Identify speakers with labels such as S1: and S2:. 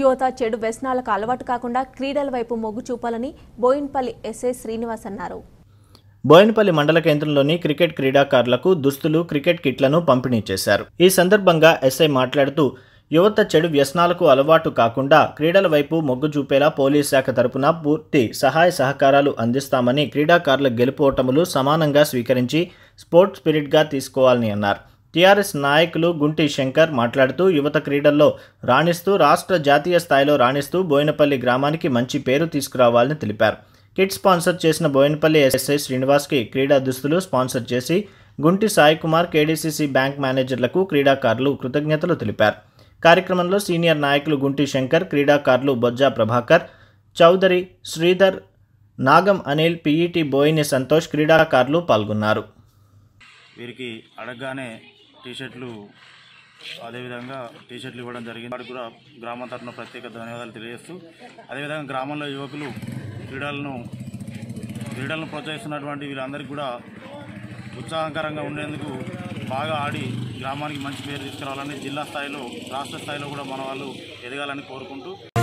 S1: యువత చెడు వ్యసనాలకు అలవాటు కాకుండా క్రీడల వైపు మొగ్గు చూపాలని బోయిన్పల్లి ఎస్ఏ శ్రీనివాస్ అన్నారు
S2: బోయన్పల్లి మండల కేంద్రంలోని క్రికెట్ క్రీడాకారులకు దుస్తులు క్రికెట్ కిట్లను పంపిణీ చేశారు ఈ సందర్భంగా ఎస్ఐ మాట్లాడుతూ యువత చెడు వ్యసనాలకు అలవాటు కాకుండా క్రీడల వైపు మొగ్గు చూపేలా పోలీస్ శాఖ తరపున పూర్తి సహాయ సహకారాలు అందిస్తామని క్రీడాకారుల గెలుపోటములు సమానంగా స్వీకరించి స్పోర్ట్స్ స్పిరిట్గా తీసుకోవాలని అన్నారు టీఆర్ఎస్ నాయకులు గుంటి శంకర్ మాట్లాడుతూ యువత క్రీడల్లో రాణిస్తూ రాష్ట్ర జాతీయ స్థాయిలో రాణిస్తూ బోయినపల్లి గ్రామానికి మంచి పేరు తీసుకురావాలని తెలిపారు కిట్ స్పాన్సర్ చేసిన బోయినపల్లి ఎస్ఐ శ్రీనివాస్కి క్రీడా దుస్తులు స్పాన్సర్ చేసి గుంటి సాయి కుమార్ కేడీసీసీ బ్యాంక్ మేనేజర్లకు క్రీడాకారులు కృతజ్ఞతలు తెలిపారు కార్యక్రమంలో సీనియర్ నాయకులు గుంటి శంకర్ క్రీడాకారులు బొజ్జా ప్రభాకర్ చౌదరి శ్రీధర్ నాగం అనిల్ పీఈటీ బోయిని సంతోష్ క్రీడాకారులు పాల్గొన్నారు
S3: వీరికి అడగగానే టీషర్ట్లు అదేవిధంగా టీషర్ట్లు ఇవ్వడం జరిగింది వాటికి కూడా గ్రామం తరఫున ప్రత్యేక ధన్యవాదాలు తెలియజేస్తూ అదేవిధంగా గ్రామంలో యువకులు క్రీడలను క్రీడలను ప్రోత్సహిస్తున్నటువంటి వీళ్ళందరికీ కూడా ఉత్సాహకరంగా ఉండేందుకు బాగా ఆడి గ్రామానికి మంచి పేరు తీసుకురావాలని జిల్లా స్థాయిలో రాష్ట్ర స్థాయిలో కూడా మన వాళ్ళు ఎదగాలని కోరుకుంటూ